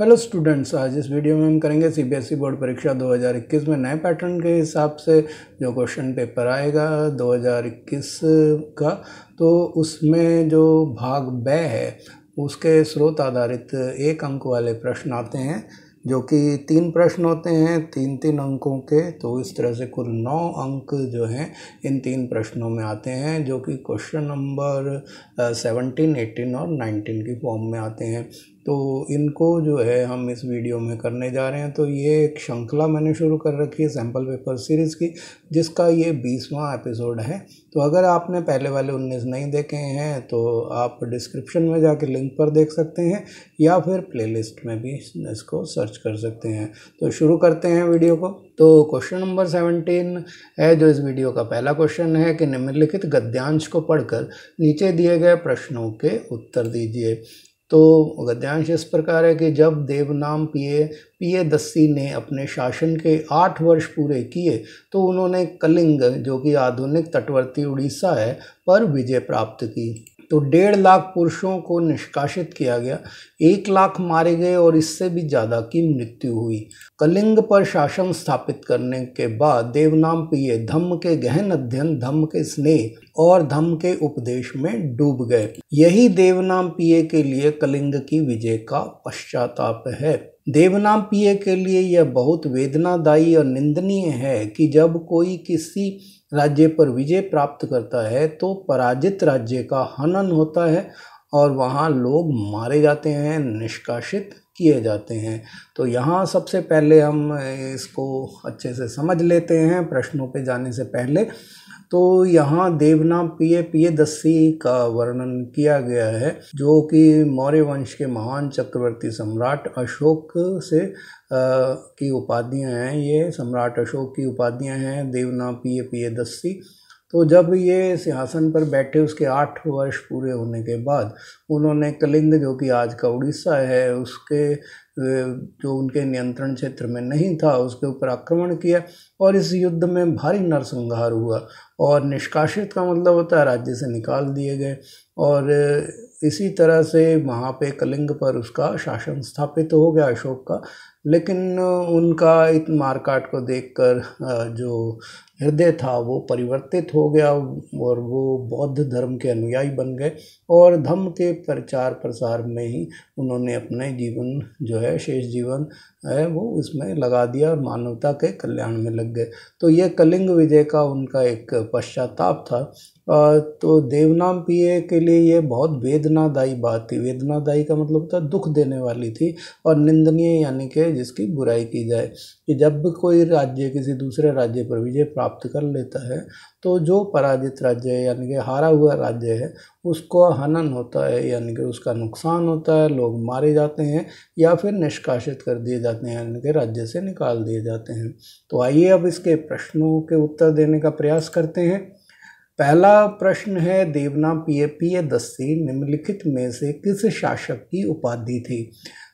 hello students आज इस video में हम करेंगे सीबीएसई बोर्ड e परीक्षा 2021 में नए पैटर्न के हिसाब से जो क्वेश्चन पेपर आएगा 2021 का तो उसमें जो भाग ब है उसके स्रोत आधारित एक अंक वाले प्रश्न आते हैं जो कि तीन प्रश्न होते हैं तीन तीन अंकों के तो इस तरह से कुल नौ अंक जो हैं इन तीन प्रश्नों में आते हैं जो कि क्वेश्चन नंबर सेवनटीन एटीन और नाइनटीन की फॉर्म में आते हैं तो इनको जो है हम इस वीडियो में करने जा रहे हैं तो ये एक श्रृंखला मैंने शुरू कर रखी है सैम्पल पेपर सीरीज़ की जिसका ये बीसवां एपिसोड है तो अगर आपने पहले वाले उन्नीस नहीं देखे हैं तो आप डिस्क्रिप्शन में जाके लिंक पर देख सकते हैं या फिर प्लेलिस्ट में भी इसको सर्च कर सकते हैं तो शुरू करते हैं वीडियो को तो क्वेश्चन नंबर सेवनटीन है जो इस वीडियो का पहला क्वेश्चन है कि निम्नलिखित गद्यांश को पढ़कर नीचे दिए गए प्रश्नों के उत्तर दीजिए तो गद्यांश इस प्रकार है कि जब देवनाम पिए पिए दस्सी ने अपने शासन के आठ वर्ष पूरे किए तो उन्होंने कलिंग जो कि आधुनिक तटवर्ती उड़ीसा है पर विजय प्राप्त की तो डेढ़ लाख पुरुषों को निष्कासित किया गया एक लाख मारे गए और इससे भी ज़्यादा की मृत्यु हुई कलिंग पर शासन स्थापित करने के बाद देवनाम पिए धम्म के गहन अध्ययन धम्म के स्नेह और धम्म के उपदेश में डूब गए यही देवनाम पिए के लिए कलिंग की विजय का पश्चाताप है देवनाम पिए के लिए यह बहुत वेदनादायी और निंदनीय है कि जब कोई किसी राज्य पर विजय प्राप्त करता है तो पराजित राज्य का हनन होता है और वहाँ लोग मारे जाते हैं निष्कासित किए जाते हैं तो यहाँ सबसे पहले हम इसको अच्छे से समझ लेते हैं प्रश्नों पे जाने से पहले तो यहाँ पी ए पी दस्सी का वर्णन किया गया है जो कि मौर्य वंश के महान चक्रवर्ती सम्राट अशोक से आ, की उपाधियाँ हैं ये सम्राट अशोक की उपाधियाँ हैं देवना पिये पिये दस्सी तो जब ये सिंहासन पर बैठे उसके आठ वर्ष पूरे होने के बाद उन्होंने कलिंग जो कि आज का उड़ीसा है उसके जो उनके नियंत्रण क्षेत्र में नहीं था उसके ऊपर आक्रमण किया और इस युद्ध में भारी नरसंहार हुआ और निष्कासित का मतलब होता है राज्य से निकाल दिए गए और इसी तरह से वहाँ पे कलिंग पर उसका शासन स्थापित हो गया अशोक का लेकिन उनका इत मारकाट को देखकर जो हृदय था वो परिवर्तित हो गया और वो बौद्ध धर्म के अनुयायी बन गए और धर्म के प्रचार प्रसार में ही उन्होंने अपने जीवन जो है शेष जीवन है वो उसमें लगा दिया और मानवता के कल्याण में लग गए तो ये कलिंग विजय का उनका एक पश्चाताप था तो देवनाम पिए के लिए ये बहुत वेद वेदनादायी बात थी वेदनादायी का मतलब था दुख देने वाली थी और निंदनीय यानी कि जिसकी बुराई की जाए कि जब कोई राज्य किसी दूसरे राज्य पर विजय प्राप्त कर लेता है तो जो पराजित राज्य है यानी कि हारा हुआ राज्य है उसको हनन होता है यानी कि उसका नुकसान होता है लोग मारे जाते हैं या फिर निष्कासित कर दिए जाते हैं यानी कि राज्य से निकाल दिए जाते हैं तो आइए अब इसके प्रश्नों के उत्तर देने का प्रयास करते हैं पहला प्रश्न है देवना पी ए दस्सी निम्नलिखित में से किस शासक की उपाधि थी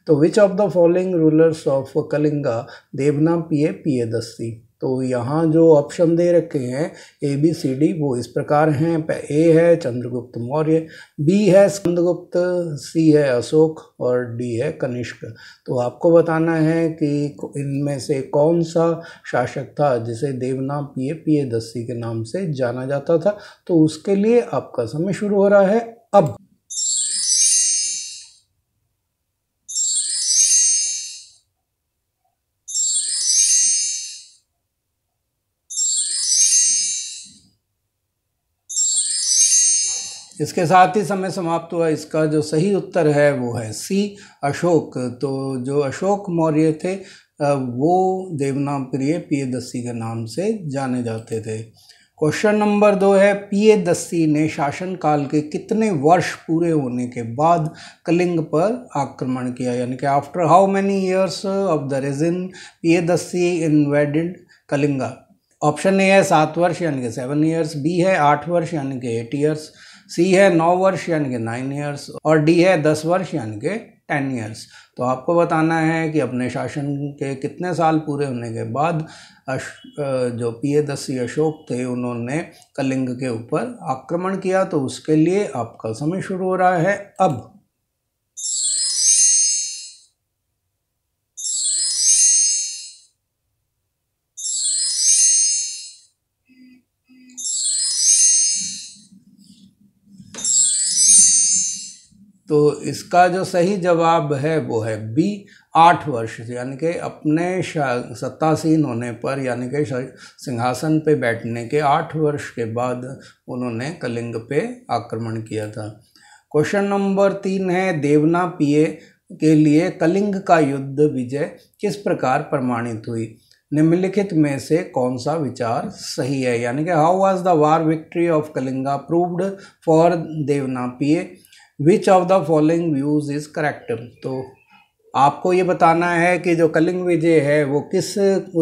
तो which of the following rulers of Kalinga Devanampiya P A दस्सी तो यहाँ जो ऑप्शन दे रखे हैं ए बी सी डी वो इस प्रकार हैं ए है चंद्रगुप्त मौर्य बी है स्कंदगुप्त सी है अशोक और डी है कनिष्क तो आपको बताना है कि इनमें से कौन सा शासक था जिसे देवनाम पी ए दस्सी के नाम से जाना जाता था तो उसके लिए आपका समय शुरू हो रहा है अब इसके साथ ही समय समाप्त हुआ इसका जो सही उत्तर है वो है सी अशोक तो जो अशोक मौर्य थे वो देवनाम प्रिय पीए दस्सी के नाम से जाने जाते थे क्वेश्चन नंबर दो है पीए दस्सी ने शासनकाल के कितने वर्ष पूरे होने के बाद कलिंग पर आक्रमण किया यानी कि after how many years of the reign Piyadasi invaded Kalinga option A है सात वर्ष यानी कि सेवन ईयर्स बी है आठ वर्ष यानी कि एट ईयर्स सी है नौ वर्ष यानी कि नाइन ईयर्स और डी है दस वर्ष यानी कि टेन ईयर्स तो आपको बताना है कि अपने शासन के कितने साल पूरे होने के बाद अश, जो दसी अशोक थे उन्होंने कलिंग के ऊपर आक्रमण किया तो उसके लिए आपका समय शुरू हो रहा है अब तो इसका जो सही जवाब है वो है बी आठ वर्ष यानी कि अपने सत्तासीन होने पर यानी कि सिंहासन पे बैठने के आठ वर्ष के बाद उन्होंने कलिंग पे आक्रमण किया था क्वेश्चन नंबर तीन है देवना पिए के लिए कलिंग का युद्ध विजय किस प्रकार प्रमाणित हुई निम्नलिखित में से कौन सा विचार सही है यानी कि how was the war victory of Kalinga proved for Devanampiya which of the following views is correct तो आपको ये बताना है कि जो कलिंग विजय है वो किस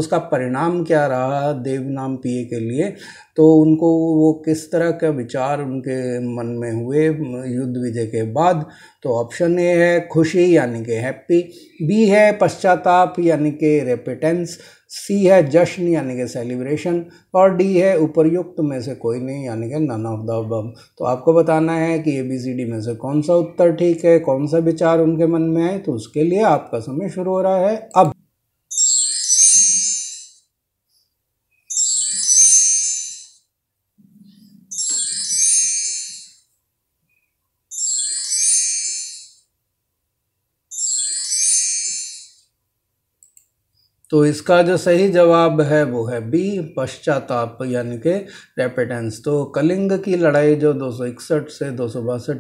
उसका परिणाम क्या रहा देव नाम पिए के लिए तो उनको वो किस तरह का विचार उनके मन में हुए युद्ध विजय के बाद तो ऑप्शन ए है खुशी यानी कि हैप्पी बी है पश्चाताप यानी कि रेपिटेंस सी है जश्न यानी कि सेलिब्रेशन और डी है उपरयुक्त में से कोई नहीं यानी कि नन ऑफ द बम तो आपको बताना है कि ए बी सी डी में से कौन सा उत्तर ठीक है कौन सा विचार उनके मन में है तो उसके लिए आपका समय शुरू हो रहा है अब तो इसका जो सही जवाब है वो है बी पश्चाताप यानी कि रेपिटेंस तो कलिंग की लड़ाई जो दो से दो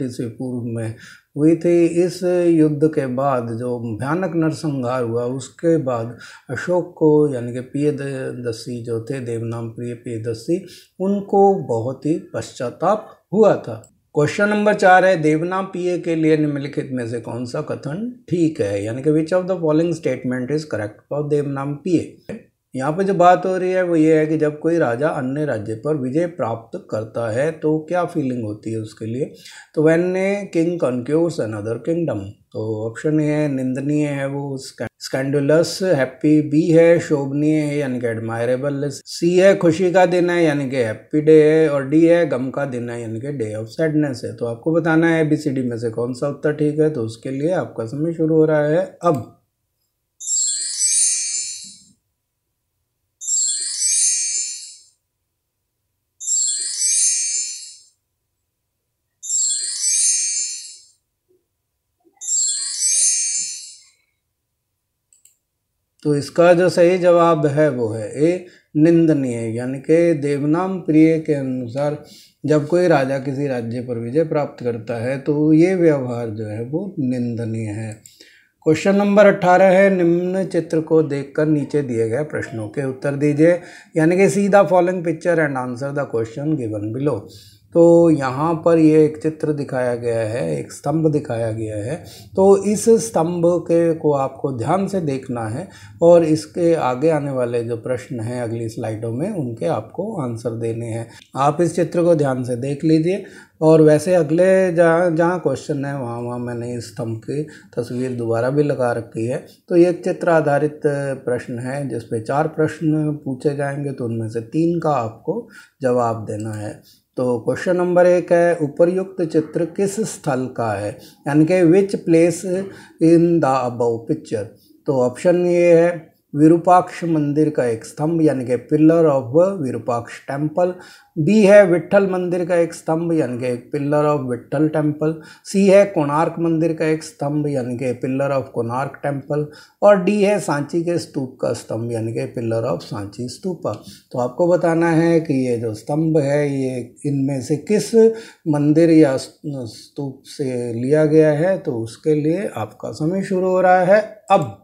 ईस्वी पूर्व में हुई थी इस युद्ध के बाद जो भयानक नरसंहार हुआ उसके बाद अशोक को यानी कि पिय दस्सी जो थे देवनाम प्रिय पिय उनको बहुत ही पश्चाताप हुआ था क्वेश्चन नंबर चार है देवनाम पीए के लिए निम्नलिखित में से कौन सा कथन ठीक है यानी कि which of the following statement is correct for Devanampiya यहाँ पर जो बात हो रही है वो ये है कि जब कोई राजा अन्य राज्य पर विजय प्राप्त करता है तो क्या फीलिंग होती है उसके लिए तो वैन ने किंग एन अनदर किंगडम तो ऑप्शन ए है निंदनीय है वो स्कैंडुलस हैप्पी बी है शोभनीय है यानी कि एडमायरेबल सी है खुशी का दिन है यानी कि हैप्पी डे है और डी है गम का दिन है यानी कि डे ऑफ सैडनेस है तो आपको बताना है बी सी डी में से कौन सा उत्तर ठीक है तो उसके लिए आपका समय शुरू हो रहा है अब तो इसका जो सही जवाब है वो है ए निंदनीय यानी कि देवनाम प्रिय के अनुसार जब कोई राजा किसी राज्य पर विजय प्राप्त करता है तो ये व्यवहार जो है वो निंदनीय है क्वेश्चन नंबर अट्ठारह है निम्न चित्र को देखकर नीचे दिए गए प्रश्नों के उत्तर दीजिए यानी कि सीधा following picture and answer the question given below तो यहाँ पर ये एक चित्र दिखाया गया है एक स्तंभ दिखाया गया है तो इस स्तंभ के को आपको ध्यान से देखना है और इसके आगे आने वाले जो प्रश्न हैं अगली स्लाइडों में उनके आपको आंसर देने हैं आप इस चित्र को ध्यान से देख लीजिए और वैसे अगले जहाँ जहाँ क्वेश्चन है वहाँ वहाँ मैंने इस स्तंभ की तस्वीर दोबारा भी लगा रखी है तो ये एक चित्र आधारित प्रश्न है जिसमें चार प्रश्न पूछे जाएंगे तो उनमें से तीन का आपको जवाब देना है तो क्वेश्चन नंबर एक है उपरयुक्त चित्र किस स्थल का है यानी कि which place in the above picture तो ऑप्शन ये है विरूपाक्ष मंदिर का एक स्तंभ यानी कि pillar of Virupaksha temple B है विट्ठल मंदिर का एक स्तंभ यानी कि एक pillar of Vitthal temple C है कोणार्क मंदिर का एक स्तंभ यानी कि पिलर ऑफ कोणार्क टेम्पल और डी है सांची के स्तूप का स्तंभ यानी कि पिलर ऑफ सांची स्तूप तो आपको बताना है कि ये जो स्तंभ है ये इनमें से किस मंदिर या स्तूप से लिया गया है तो उसके लिए आपका समय शुरू हो रहा है अब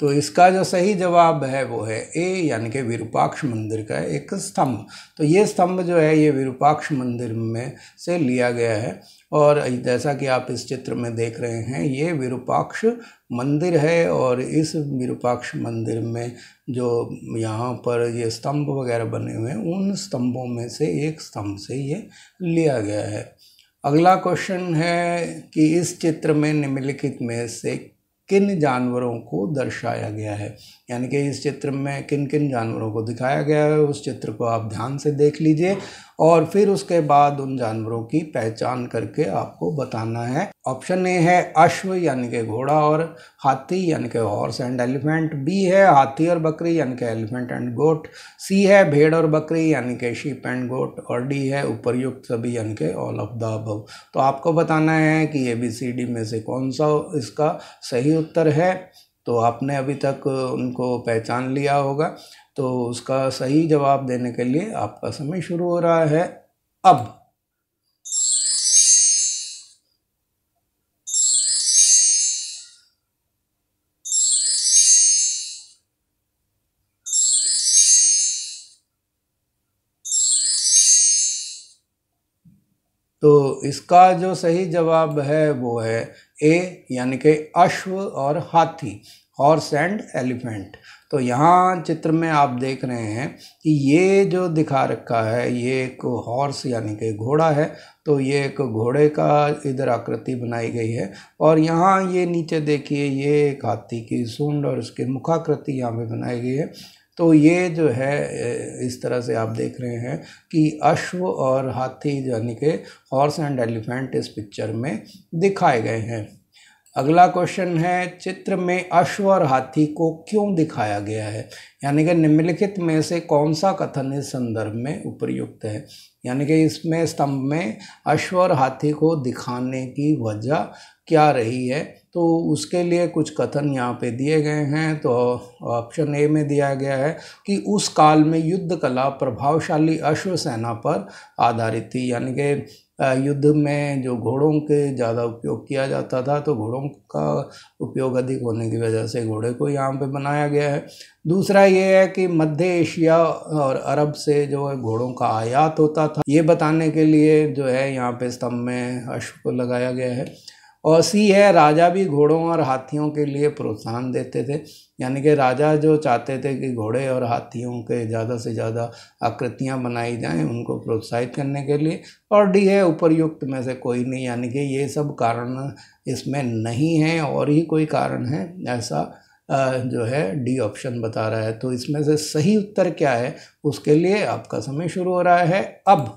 तो इसका जो सही जवाब है वो है ए यानी कि विरूपाक्ष मंदिर का एक स्तंभ तो ये स्तंभ जो है ये विरूपाक्ष मंदिर में से लिया गया है और जैसा कि आप इस चित्र में देख रहे हैं ये विरूपाक्ष मंदिर है और इस विरूपाक्ष मंदिर में जो यहाँ पर ये स्तंभ वगैरह बने हुए हैं उन स्तंभों में से एक स्तंभ से ये लिया गया है अगला क्वेश्चन है कि इस चित्र में निम्नलिखित में से किन जानवरों को दर्शाया गया है यानी कि इस चित्र में किन किन जानवरों को दिखाया गया है उस चित्र को आप ध्यान से देख लीजिए और फिर उसके बाद उन जानवरों की पहचान करके आपको बताना है ऑप्शन ए है अश्व यानी कि घोड़ा और हाथी यानी कि हॉर्स एंड एलिफेंट बी है हाथी और बकरी यानी कि एलिफेंट एंड गोट सी है भेड़ और बकरी यानी कि शीप एंड गोट और डी है उपरयुक्त सभी यानी कि ऑल ऑफ द अब तो आपको बताना है कि ए बी सी डी में से कौन सा इसका सही उत्तर है तो आपने अभी तक उनको पहचान लिया होगा तो उसका सही जवाब देने के लिए आपका समय शुरू हो रहा है अब तो इसका जो सही जवाब है वो है ए यानी कि अश्व और हाथी हॉर्स एंड एलिफेंट तो यहाँ चित्र में आप देख रहे हैं कि ये जो दिखा रखा है ये एक हॉर्स यानी कि घोड़ा है तो ये एक घोड़े का इधर आकृति बनाई गई है और यहाँ ये नीचे देखिए ये एक हाथी की सूंड और उसके मुखाकृति यहाँ पे बनाई गई है तो ये जो है इस तरह से आप देख रहे हैं कि अश्व और हाथी यानी कि हॉर्स एंड एलिफेंट इस पिक्चर में दिखाए गए हैं अगला क्वेश्चन है चित्र में अश्व और हाथी को क्यों दिखाया गया है यानी कि निम्नलिखित में से कौन सा कथन इस संदर्भ में उपयुक्त है यानी कि इसमें स्तंभ में अश्व और हाथी को दिखाने की वजह क्या रही है तो उसके लिए कुछ कथन यहाँ पे दिए गए हैं तो ऑप्शन ए में दिया गया है कि उस काल में युद्ध कला प्रभावशाली अश्व सेना पर आधारित थी यानी कि युद्ध में जो घोड़ों के ज़्यादा उपयोग किया जाता था तो घोड़ों का उपयोग अधिक होने की वजह से घोड़े को यहाँ पे बनाया गया है दूसरा ये है कि मध्य एशिया और अरब से जो है घोड़ों का आयात होता था ये बताने के लिए जो है यहाँ पे स्तंभ में अश्व को लगाया गया है और सी है राजा भी घोड़ों और हाथियों के लिए प्रोत्साहन देते थे यानी कि राजा जो चाहते थे कि घोड़े और हाथियों के ज़्यादा से ज़्यादा आकृतियाँ बनाई जाएं उनको प्रोत्साहित करने के लिए और डी है उपरयुक्त में से कोई नहीं यानी कि ये सब कारण इसमें नहीं है और ही कोई कारण है ऐसा जो है डी ऑप्शन बता रहा है तो इसमें से सही उत्तर क्या है उसके लिए आपका समय शुरू हो रहा है अब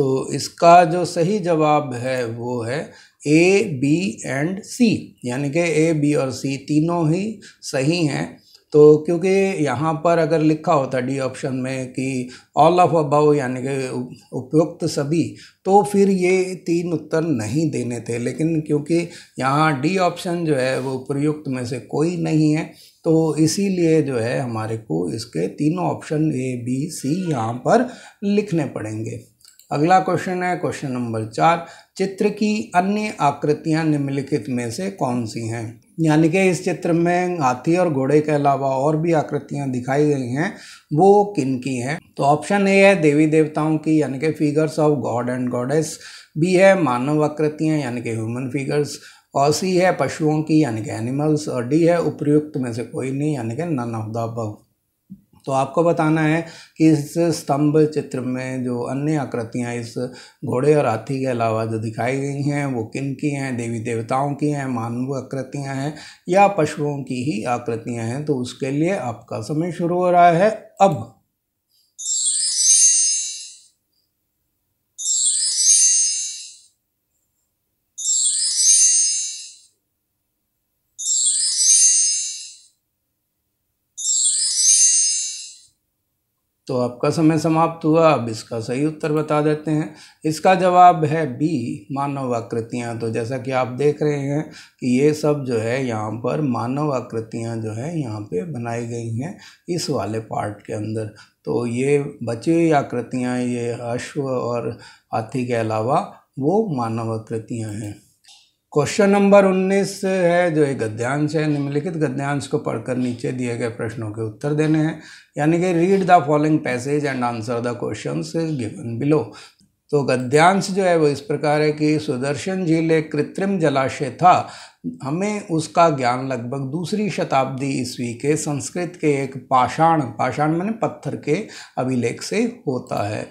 तो इसका जो सही जवाब है वो है ए बी एंड सी यानी कि ए बी और सी तीनों ही सही हैं तो क्योंकि यहाँ पर अगर लिखा होता डी ऑप्शन में कि ऑल ऑफ अबाउ यानी कि उपयुक्त सभी तो फिर ये तीन उत्तर नहीं देने थे लेकिन क्योंकि यहाँ डी ऑप्शन जो है वो प्रयुक्त में से कोई नहीं है तो इसीलिए जो है हमारे को इसके तीनों ऑप्शन ए बी सी यहाँ पर लिखने पड़ेंगे अगला क्वेश्चन है क्वेश्चन नंबर चार चित्र की अन्य आकृतियां निम्नलिखित में से कौन सी हैं यानी कि इस चित्र में हाथी और घोड़े के अलावा और भी आकृतियां दिखाई गई हैं वो किन की हैं तो ऑप्शन ए है देवी देवताओं की यानी कि figures of god and goddess B है मानव आकृतियां यानी कि ह्यूमन फिगर्स और सी है पशुओं की यानी कि एनिमल्स और डी है उपयुक्त में से कोई नहीं यानी कि नन ऑफ द अबव तो आपको बताना है कि इस स्तंभ चित्र में जो अन्य आकृतियाँ इस घोड़े और हाथी के अलावा जो दिखाई गई हैं वो किन की हैं देवी देवताओं की हैं मानव आकृतियाँ हैं या पशुओं की ही आकृतियाँ हैं तो उसके लिए आपका समय शुरू हो रहा है अब तो आपका समय समाप्त हुआ अब इसका सही उत्तर बता देते हैं इसका जवाब है बी मानव आकृतियाँ तो जैसा कि आप देख रहे हैं कि ये सब जो है यहाँ पर मानव आकृतियाँ जो है यहाँ पे बनाई गई हैं इस वाले पार्ट के अंदर तो ये बची हुई आकृतियाँ ये अश्व और हाथी के अलावा वो मानव आकृतियाँ हैं क्वेश्चन नंबर 19 है जो एक गद्यांश है निम्नलिखित गद्यांश को पढ़कर नीचे दिए गए प्रश्नों के उत्तर देने हैं यानी कि read the following passage and answer the question given below तो गद्यांश जो है वो इस प्रकार है कि सुदर्शन झील एक कृत्रिम जलाशय था हमें उसका ज्ञान लगभग दूसरी शताब्दी ईस्वी के संस्कृत के एक पाषाण पाषाण मैंने पत्थर के अभिलेख से होता है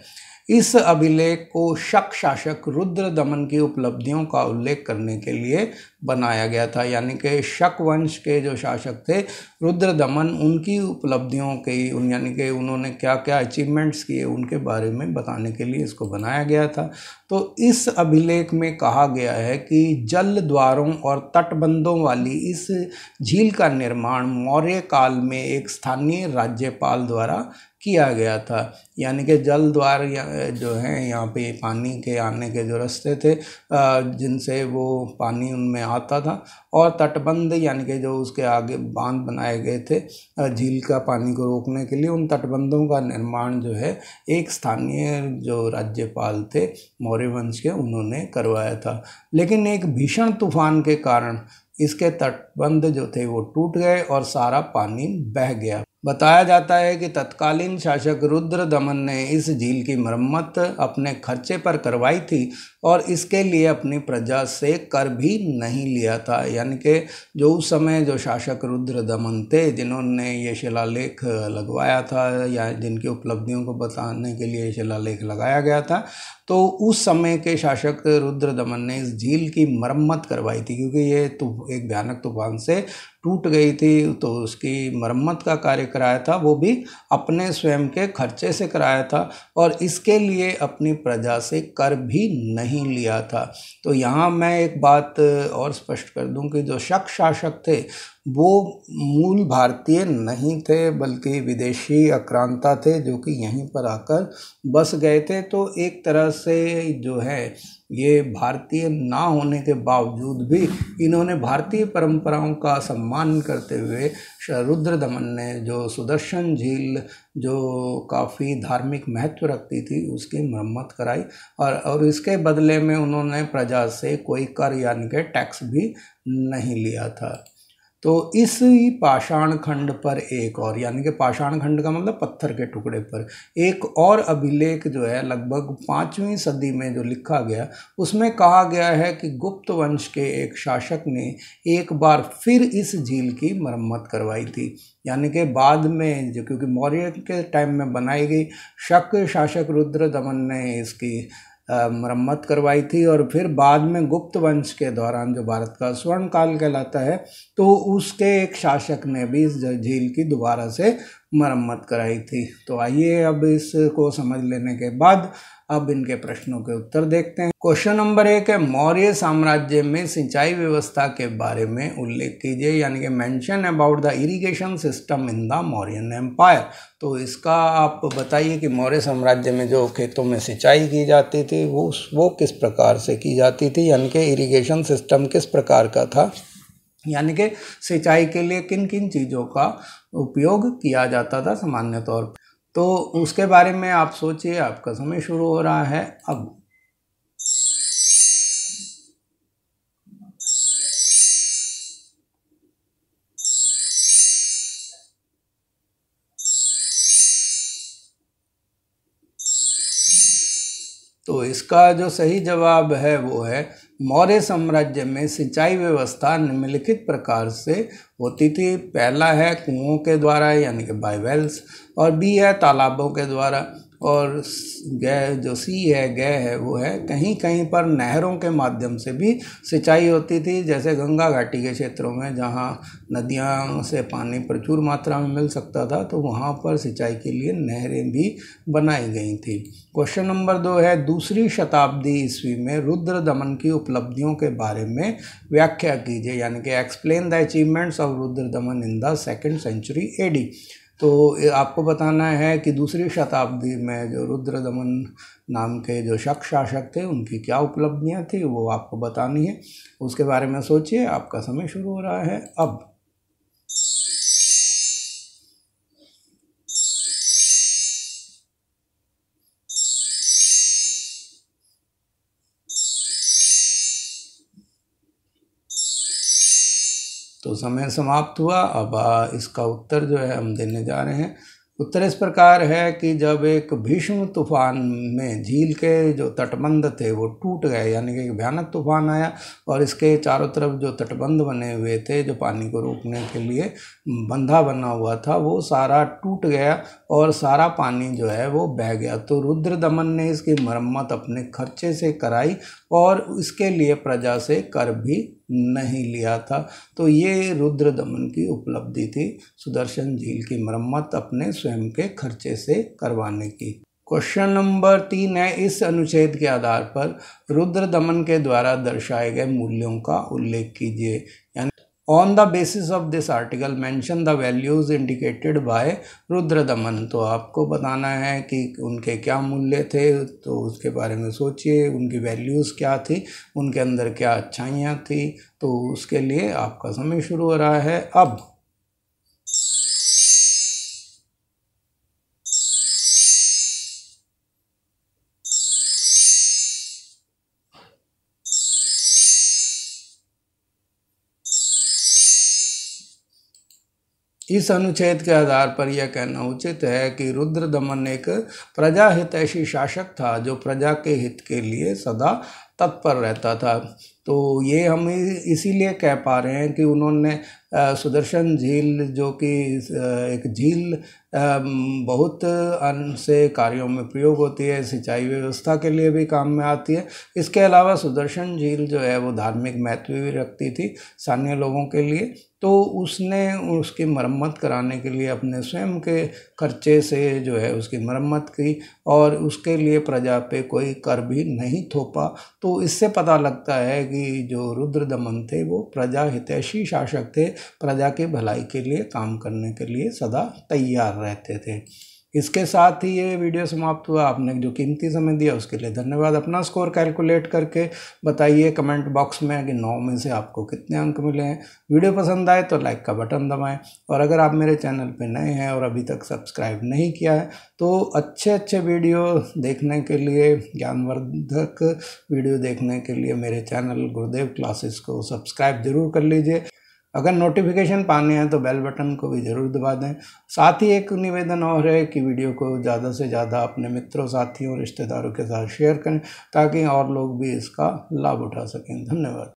इस अभिलेख को शक शासक रुद्र दमन की उपलब्धियों का उल्लेख करने के लिए बनाया गया था यानी कि शक वंश के जो शासक थे रुद्र दमन उनकी उपलब्धियों के उन यानी कि उन्होंने क्या क्या अचीवमेंट्स किए उनके बारे में बताने के लिए इसको बनाया गया था तो इस अभिलेख में कहा गया है कि जल द्वारों और तटबंधों वाली इस झील का निर्माण मौर्य काल में एक स्थानीय राज्यपाल द्वारा किया गया था यानी कि जल द्वार जो है यहाँ पे पानी के आने के जो रास्ते थे जिनसे वो पानी उनमें अहाता था और तटबंध यानी कि जो उसके आगे बांध बनाए गए थे झील का पानी को रोकने के लिए उन तटबंधों का निर्माण जो है एक स्थानीय जो राज्यपाल थे मौर्य वंश के उन्होंने करवाया था लेकिन एक भीषण तूफान के कारण इसके तटबंध जो थे वो टूट गए और सारा पानी बह गया बताया जाता है कि तत्कालीन शासक रुद्र दमन ने इस झील की मरम्मत अपने खर्चे पर करवाई थी और इसके लिए अपनी प्रजा से कर भी नहीं लिया था यानी कि जो उस समय जो शासक रुद्र दमन थे जिन्होंने ये शिलालेख लगवाया था या जिनकी उपलब्धियों को बताने के लिए शिलालेख लगाया गया था तो उस समय के शासक रुद्र दमन ने इस झील की मरम्मत करवाई थी क्योंकि ये तो एक भयानक तूफान से टूट गई थी तो उसकी मरम्मत का कार्य कराया था वो भी अपने स्वयं के खर्चे से कराया था और इसके लिए अपनी प्रजा से कर भी नहीं लिया था तो यहाँ मैं एक बात और स्पष्ट कर दूँ कि जो शक शासक थे वो मूल भारतीय नहीं थे बल्कि विदेशी आक्रांता थे जो कि यहीं पर आकर बस गए थे तो एक तरह से जो है ये भारतीय ना होने के बावजूद भी इन्होंने भारतीय परंपराओं का सम्मान करते हुए रुद्र दमन ने जो सुदर्शन झील जो काफ़ी धार्मिक महत्व रखती थी उसकी मरम्मत कराई और और इसके बदले में उन्होंने प्रजा से कोई कर यानी के टैक्स भी नहीं लिया था तो इस पाषाण खंड पर एक और यानी कि पाषाण खंड का मतलब पत्थर के टुकड़े पर एक और अभिलेख जो है लगभग पाँचवीं सदी में जो लिखा गया उसमें कहा गया है कि गुप्त वंश के एक शासक ने एक बार फिर इस झील की मरम्मत करवाई थी यानी कि बाद में जो क्योंकि मौर्य के टाइम में बनाई गई शक शासक रुद्र दमन ने इसकी मरम्मत करवाई थी और फिर बाद में गुप्त वंश के दौरान जो भारत का स्वर्ण काल कहलाता है तो उसके एक शासक ने भी इस झील की दोबारा से मरम्मत कराई थी तो आइए अब इसको समझ लेने के बाद अब इनके प्रश्नों के उत्तर देखते हैं क्वेश्चन नंबर एक है मौर्य साम्राज्य में सिंचाई व्यवस्था के बारे में उल्लेख कीजिए यानी कि mention about the irrigation system in the Mauryan empire तो इसका आप बताइए कि मौर्य साम्राज्य में जो खेतों में सिंचाई की जाती थी वो वो किस प्रकार से की जाती थी यानी कि इरीगेशन सिस्टम किस प्रकार का था यानी कि सिंचाई के लिए किन किन चीज़ों का उपयोग किया जाता था सामान्य तौर पर तो उसके बारे में आप सोचिए आपका समय शुरू हो रहा है अब तो इसका जो सही जवाब है वो है मौर्य साम्राज्य में सिंचाई व्यवस्था निम्नलिखित प्रकार से होती थी पहला है कुओं के द्वारा यानी कि बाइवेल्स और बी है तालाबों के द्वारा और गह जो सी है गह है वो है कहीं कहीं पर नहरों के माध्यम से भी सिंचाई होती थी जैसे गंगा घाटी के क्षेत्रों में जहाँ नदियाँ से पानी प्रचुर मात्रा में मिल सकता था तो वहाँ पर सिंचाई के लिए नहरें भी बनाई गई थी क्वेश्चन नंबर दो है दूसरी शताब्दी ईस्वी में रुद्र दमन की उपलब्धियों के बारे में व्याख्या कीजिए यानी कि explain the achievements of Rudradaman in the second century AD तो आपको बताना है कि दूसरी शताब्दी में जो रुद्र दमन नाम के जो शक शासक थे उनकी क्या उपलब्धियां थी वो आपको बतानी है उसके बारे में सोचिए आपका समय शुरू हो रहा है अब तो समय समाप्त हुआ अब इसका उत्तर जो है हम देने जा रहे हैं उत्तर इस प्रकार है कि जब एक भीष्म तूफान में झील के जो तटबंध थे वो टूट गए यानी कि भयानक तूफान आया और इसके चारों तरफ जो तटबंध बने हुए थे जो पानी को रोकने के लिए बंधा बना हुआ था वो सारा टूट गया और सारा पानी जो है वो बह गया तो रुद्र दमन ने इसकी मरम्मत अपने खर्चे से कराई और इसके लिए प्रजा से कर भी नहीं लिया था तो ये रुद्र दमन की उपलब्धि थी सुदर्शन झील की मरम्मत अपने स्वयं के खर्चे से करवाने की क्वेश्चन नंबर तीन है इस अनुच्छेद के आधार पर रुद्र दमन के द्वारा दर्शाए गए मूल्यों का उल्लेख कीजिए यानी on the basis of this article mention the values indicated by Rudradaman तो आपको बताना है कि उनके क्या मूल्य थे तो उसके बारे में सोचिए उनकी वैल्यूज़ क्या थी उनके अंदर क्या अच्छाइयाँ थी तो उसके लिए आपका समय शुरू हो रहा है अब इस अनुच्छेद के आधार पर यह कहना उचित है कि रुद्र दमन एक प्रजा ऐसी शासक था जो प्रजा के हित के लिए सदा तत्पर रहता था तो ये हम इसीलिए कह पा रहे हैं कि उन्होंने सुदर्शन झील जो कि एक झील बहुत अन्य से कार्यों में प्रयोग होती है सिंचाई व्यवस्था के लिए भी काम में आती है इसके अलावा सुदर्शन झील जो है वो धार्मिक महत्व भी रखती थी स्थानीय लोगों के लिए तो उसने उसकी मरम्मत कराने के लिए अपने स्वयं के खर्चे से जो है उसकी मरम्मत की और उसके लिए प्रजा पे कोई कर भी नहीं थोपा तो इससे पता लगता है कि जो रुद्र दमन थे वो प्रजा हितैषी शासक थे प्रजा की भलाई के लिए काम करने के लिए सदा तैयार रहते थे इसके साथ ही ये वीडियो समाप्त हुआ आपने जो कीमती समय दिया उसके लिए धन्यवाद अपना स्कोर कैलकुलेट करके बताइए कमेंट बॉक्स में कि नौ में से आपको कितने अंक मिले हैं वीडियो पसंद आए तो लाइक का बटन दबाएं और अगर आप मेरे चैनल पर नए हैं और अभी तक सब्सक्राइब नहीं किया है तो अच्छे अच्छे वीडियो देखने के लिए ज्ञानवर्धक वीडियो देखने के लिए मेरे चैनल गुरुदेव क्लासेस को सब्सक्राइब जरूर कर लीजिए अगर नोटिफिकेशन पाने हैं तो बेल बटन को भी ज़रूर दबा दें साथ ही एक निवेदन और है कि वीडियो को ज़्यादा से ज़्यादा अपने मित्रों साथियों रिश्तेदारों के साथ शेयर करें ताकि और लोग भी इसका लाभ उठा सकें धन्यवाद